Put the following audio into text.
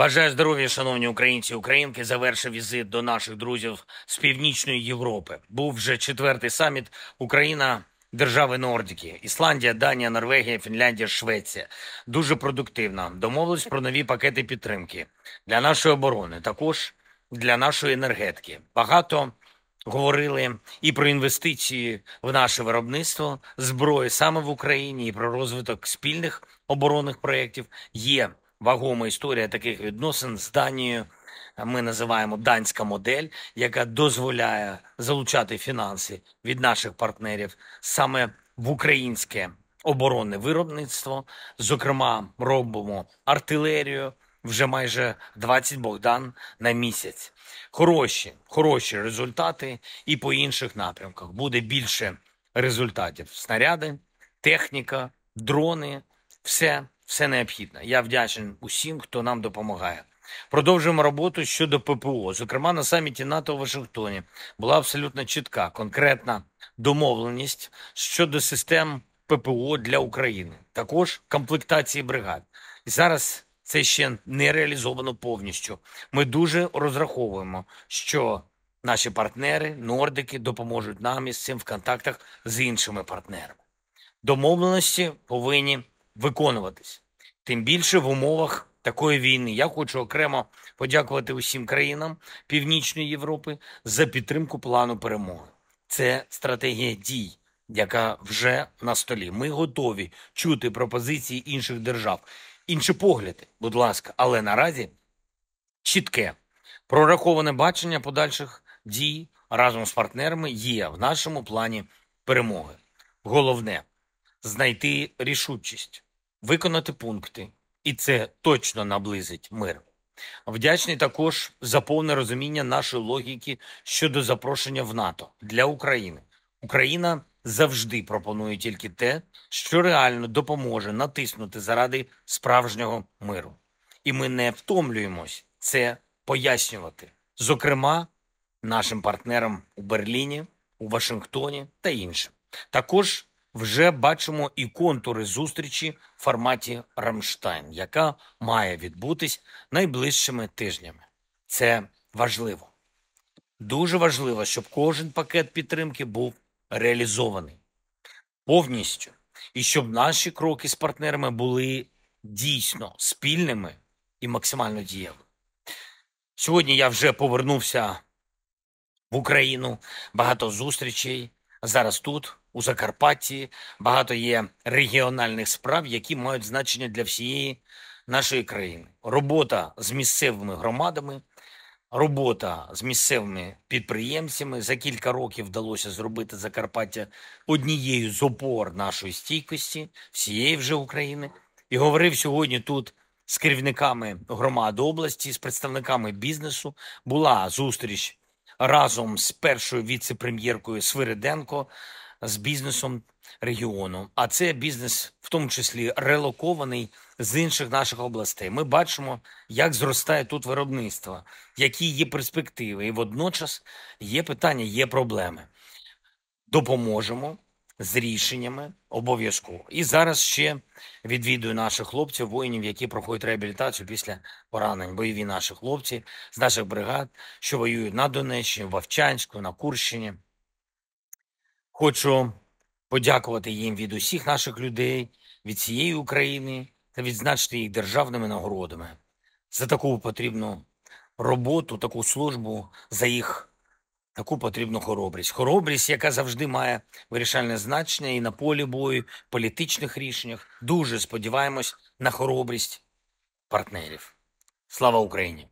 Бажаю здоров'я, шановні українці і українки. Завершив візит до наших друзів з північної Європи. Був вже четвертий саміт Україна. Держави Нордіки, Ісландія, Данія, Норвегія, Фінляндія, Швеція дуже продуктивно. Домовились про нові пакети підтримки для нашої оборони, також для нашої енергетики. Багато говорили і про інвестиції в наше виробництво зброї саме в Україні, і про розвиток спільних оборонних проєктів. Є вагома історія таких відносин з Данією. Ми називаємо данська модель, яка дозволяє залучати фінанси від наших партнерів саме в українське оборонне виробництво. Зокрема, робимо артилерію вже майже 20 богдан на місяць. Хороші, хороші результати, і по інших напрямках буде більше результатів: снаряди, техніка, дрони, все все необхідне. Я вдячен усім, хто нам допомагає. Продовжуємо роботу щодо ППО. Зокрема, на саміті НАТО в Вашингтоні була абсолютно чітка, конкретна домовленість щодо систем ППО для України, також комплектації бригад. І зараз це ще не реалізовано повністю. Ми дуже розраховуємо, що наші партнери, нордики, допоможуть нам із цим в контактах з іншими партнерами. Домовленості повинні виконуватись, тим більше в умовах такої війни. Я хочу окремо подякувати усім країнам Північної Європи за підтримку плану перемоги. Це стратегія дій, яка вже на столі. Ми готові чути пропозиції інших держав. Інші погляди, будь ласка, але наразі чітке прораховане бачення подальших дій разом з партнерами є в нашому плані перемоги. Головне знайти рішучість, виконати пункти, і це точно наблизить мир. Вдячний також за повне розуміння нашої логіки щодо запрошення в НАТО для України. Україна завжди пропонує тільки те, що реально допоможе натиснути заради справжнього миру, і ми не втомлюємось це пояснювати, зокрема, нашим партнерам у Берліні, у Вашингтоні та іншим. Також вже бачимо і контури зустрічі в форматі Рамштайн, яка має відбутись найближчими тижнями. Це важливо. Дуже важливо, щоб кожен пакет підтримки був реалізований повністю, і щоб наші кроки з партнерами були дійсно спільними і максимально дієвими. Сьогодні я вже повернувся в Україну багато зустрічей зараз тут у Закарпатті, багато є регіональних справ, які мають значення для всієї нашої країни. Робота з місцевими громадами, робота з місцевими підприємцями. За кілька років вдалося зробити Закарпаття однією з опор нашої стійкості, всієї вже України. І говорив сьогодні тут. З керівниками громад області, з представниками бізнесу була зустріч разом з першою віце-прем'єркою Свириденко з бізнесом регіону, а це бізнес, в тому числі релокований з інших наших областей. Ми бачимо, як зростає тут виробництво, які є перспективи, і водночас є питання, є проблеми. Допоможемо з рішеннями обов'язково. І зараз ще відвідую наших хлопців, воїнів, які проходять реабілітацію після поранень. Бойові наші хлопці з наших бригад, що воюють на Донеччині, в Вовчанську, на Курщині. Хочу подякувати їм від усіх наших людей, від цієї України та відзначити їх державними нагородами за таку потрібну роботу, таку службу, за їх таку потрібну хоробрість. Хоробрість, яка завжди має вирішальне значення і на полі бою, в політичних рішеннях. Дуже сподіваємось на хоробрість партнерів. Слава Україні!